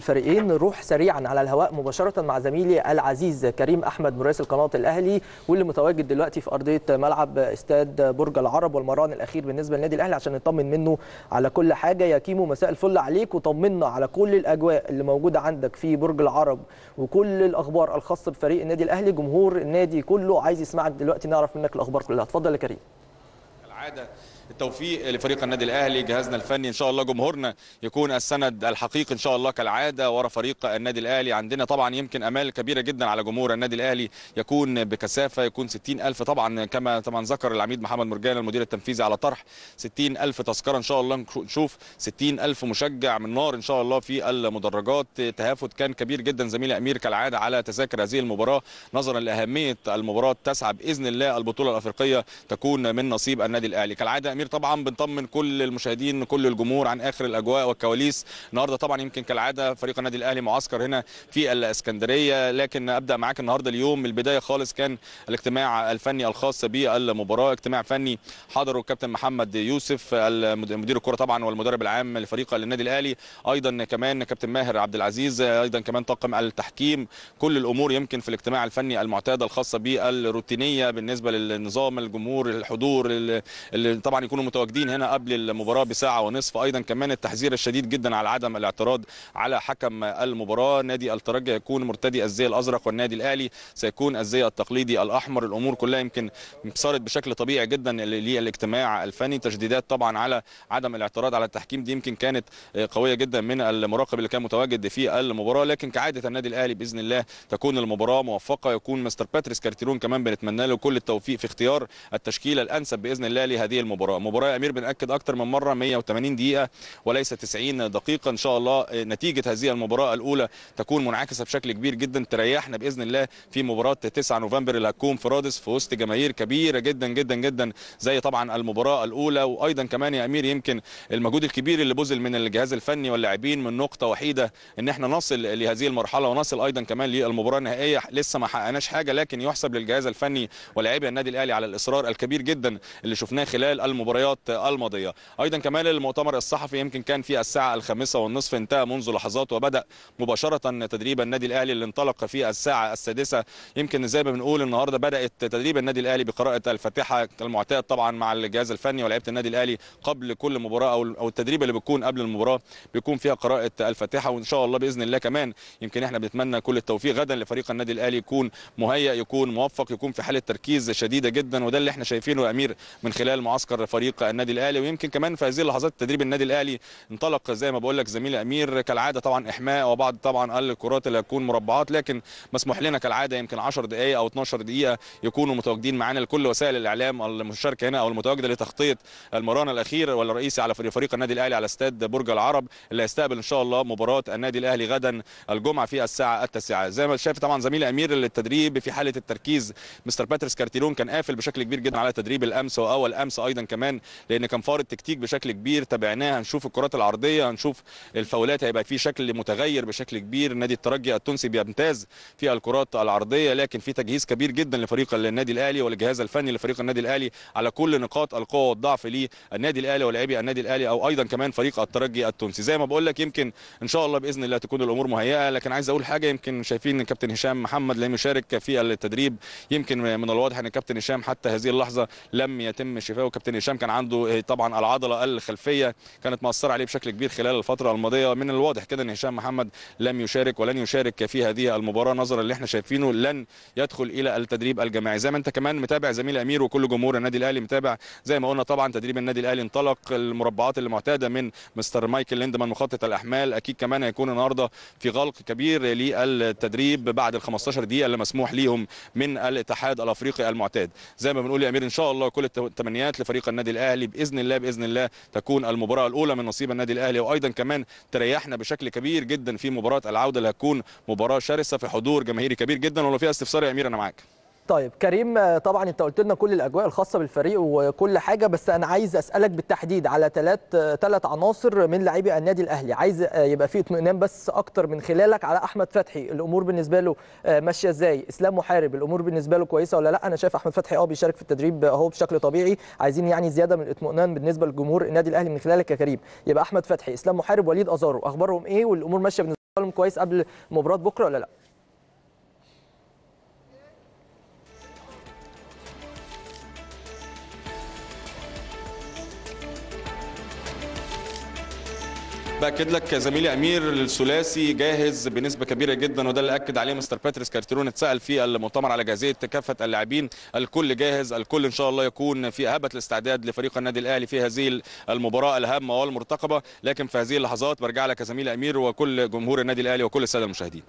الفريقين نروح سريعا على الهواء مباشرة مع زميلي العزيز كريم أحمد مراسل قناة الأهلي واللي متواجد دلوقتي في أرضية ملعب استاد برج العرب والمران الأخير بالنسبة للنادي الأهلي عشان نطمن منه على كل حاجة يا كيمو مساء الفل عليك وطمنا على كل الأجواء اللي موجودة عندك في برج العرب وكل الأخبار الخاصة بفريق النادي الأهلي جمهور النادي كله عايز يسمعك دلوقتي نعرف منك الأخبار كلها اتفضل يا كريم السعاده التوفيق لفريق النادي الاهلي جهازنا الفني ان شاء الله جمهورنا يكون السند الحقيقي ان شاء الله كالعاده ورا فريق النادي الاهلي عندنا طبعا يمكن امال كبيره جدا على جمهور النادي الاهلي يكون بكثافه يكون 60000 طبعا كما طبعا ذكر العميد محمد مرجان المدير التنفيذي على طرح 60000 تذكره ان شاء الله نشوف 60000 مشجع من نار ان شاء الله في المدرجات تهافت كان كبير جدا زميلي امير كالعاده على تذاكر هذه المباراه نظرا لاهميه المباراه تسعى باذن الله البطوله الافريقيه تكون من نصيب النادي الأهلي. الاهلي كالعاده امير طبعا بنطمن كل المشاهدين كل الجمهور عن اخر الاجواء والكواليس النهارده طبعا يمكن كالعاده فريق النادي الاهلي معسكر هنا في الاسكندريه لكن ابدا معاك النهارده اليوم من البدايه خالص كان الاجتماع الفني الخاص بالمباراه اجتماع فني حضره الكابتن محمد يوسف مدير الكره طبعا والمدرب العام لفريق النادي الاهلي ايضا كمان كابتن ماهر عبد العزيز ايضا كمان طاقم التحكيم كل الامور يمكن في الاجتماع الفني المعتاد الخاصه بالروتينيه بالنسبه للنظام الجمهور الحضور اللي طبعا يكونوا متواجدين هنا قبل المباراه بساعه ونصف ايضا كمان التحذير الشديد جدا على عدم الاعتراض على حكم المباراه نادي الترجي هيكون مرتدي الزي الازرق والنادي الاهلي سيكون الزي التقليدي الاحمر الامور كلها يمكن صارت بشكل طبيعي جدا للاجتماع الفني تشديدات طبعا على عدم الاعتراض على التحكيم دي يمكن كانت قويه جدا من المراقب اللي كان متواجد في المباراه لكن كعاده النادي الاهلي باذن الله تكون المباراه موفقه يكون مستر باتريس كارتيرون كمان بنتمنى له كل التوفيق في اختيار التشكيله الانسب باذن الله هذه المباراه مباراه يا امير بناكد اكثر من مره 180 دقيقه وليس 90 دقيقه ان شاء الله نتيجه هذه المباراه الاولى تكون منعكسه بشكل كبير جدا تريحنا باذن الله في مباراه 9 نوفمبر اللي هتكون في رادس في وسط جماهير كبيره جدا جدا جدا زي طبعا المباراه الاولى وايضا كمان يا امير يمكن المجهود الكبير اللي بذل من الجهاز الفني واللاعبين من نقطه وحيده ان احنا نصل لهذه المرحله ونصل ايضا كمان للمباراه النهائيه لسه ما حققناش حاجه لكن يحسب للجهاز الفني ولاعبي النادي الاهلي على الاصرار الكبير جدا اللي شفناه شفناه خلال المباريات الماضيه ايضا كمان المؤتمر الصحفي يمكن كان في الساعه الخامسة والنصف انتهى منذ لحظات وبدا مباشره تدريب النادي الاهلي اللي انطلق في الساعه السادسة يمكن زي ما بنقول النهارده بدات تدريب النادي الاهلي بقراءه الفاتحه المعتاد طبعا مع الجهاز الفني ولاعيبه النادي الاهلي قبل كل مباراه او او التدريب اللي بيكون قبل المباراه بيكون فيها قراءه الفاتحه وان شاء الله باذن الله كمان يمكن احنا بنتمنى كل التوفيق غدا لفريق النادي الاهلي يكون مهيئ يكون موفق يكون في حاله تركيز شديده جدا وده اللي احنا شايفينه يا امير من خلال خلال معسكر فريق النادي الاهلي ويمكن كمان في هذه اللحظات تدريب النادي الاهلي انطلق زي ما بقول لك زميلي امير كالعاده طبعا احماء وبعض طبعا الكرات اللي هتكون مربعات لكن مسموح لنا كالعاده يمكن 10 دقائق او 12 دقيقه يكونوا متواجدين معانا لكل وسائل الاعلام المشاركه هنا او المتواجده لتغطيه المران الاخير والرئيسي على فريق النادي الاهلي على استاد برج العرب اللي هيستقبل ان شاء الله مباراه النادي الاهلي غدا الجمعه في الساعه التاسعه زي ما شايف طبعا زميلي امير التدريب في حاله التركيز مستر باتريس كارتيرون كان قافل بشكل كبير جدا على تدريب الامس واول بالامس ايضا كمان لان كان فار التكتيك بشكل كبير تابعناه هنشوف الكرات العرضيه هنشوف الفاولات هيبقى في شكل متغير بشكل كبير نادي الترجي التونسي بيمتاز في الكرات العرضيه لكن في تجهيز كبير جدا لفريق النادي الاهلي والجهاز الفني لفريق النادي الاهلي على كل نقاط القوه والضعف للنادي الاهلي ولاعبي النادي الاهلي او ايضا كمان فريق الترجي التونسي زي ما بقول لك يمكن ان شاء الله باذن الله تكون الامور مهيئه لكن عايز اقول حاجه يمكن شايفين الكابتن هشام محمد لم يشارك في التدريب يمكن من الواضح ان الكابتن هشام حتى هذه اللحظه لم يتم الشفاء وكابتن هشام كان عنده طبعا العضله الخلفيه كانت مأثره عليه بشكل كبير خلال الفتره الماضيه من الواضح كده ان هشام محمد لم يشارك ولن يشارك في هذه المباراه نظرا اللي احنا شايفينه لن يدخل الى التدريب الجماعي زي ما انت كمان متابع زميل امير وكل جمهور النادي الاهلي متابع زي ما قلنا طبعا تدريب النادي الاهلي انطلق المربعات المعتاده من مستر مايكل ليندمان مخطط الاحمال اكيد كمان هيكون النهارده في غلق كبير للتدريب بعد ال 15 دقيقه اللي مسموح ليهم من الاتحاد الافريقي المعتاد زي ما بنقول يا امير ان شاء الله كل التمنيات الامكانيات لفريق النادي الاهلي باذن الله باذن الله تكون المباراه الاولى من نصيب النادي الاهلي وايضا كمان تريحنا بشكل كبير جدا في مباراه العوده اللي هتكون مباراه شرسه في حضور جماهيري كبير جدا ولو فيها استفسار يا امير انا معاك طيب كريم طبعا انت قلت لنا كل الاجواء الخاصه بالفريق وكل حاجه بس انا عايز اسالك بالتحديد على ثلاث ثلاث عناصر من لاعبي النادي الاهلي عايز يبقى في اطمئنان بس اكتر من خلالك على احمد فتحي الامور بالنسبه له آه، ماشيه ازاي اسلام محارب الامور بالنسبه له كويسه ولا لا انا شايف احمد فتحي اه بيشارك في التدريب اهو بشكل طبيعي عايزين يعني زياده من الاطمئنان بالنسبه لجمهور النادي الاهلي من خلالك يا كريم يبقى احمد فتحي اسلام محارب وليد ازارو اخبارهم ايه والامور ماشيه بالنسبه لهم كويس قبل مباراه بكره ولا لا باكد لك زميلي امير الثلاثي جاهز بنسبه كبيره جدا وده اللي اكد عليه مستر باتريس كارتيرون اتسال في المؤتمر على جاهزيه كافه اللاعبين الكل جاهز الكل ان شاء الله يكون في اهبه الاستعداد لفريق النادي الاهلي في هذه المباراه الهامه والمرتقبه لكن في هذه اللحظات برجع لك يا زميلي امير وكل جمهور النادي الاهلي وكل الساده المشاهدين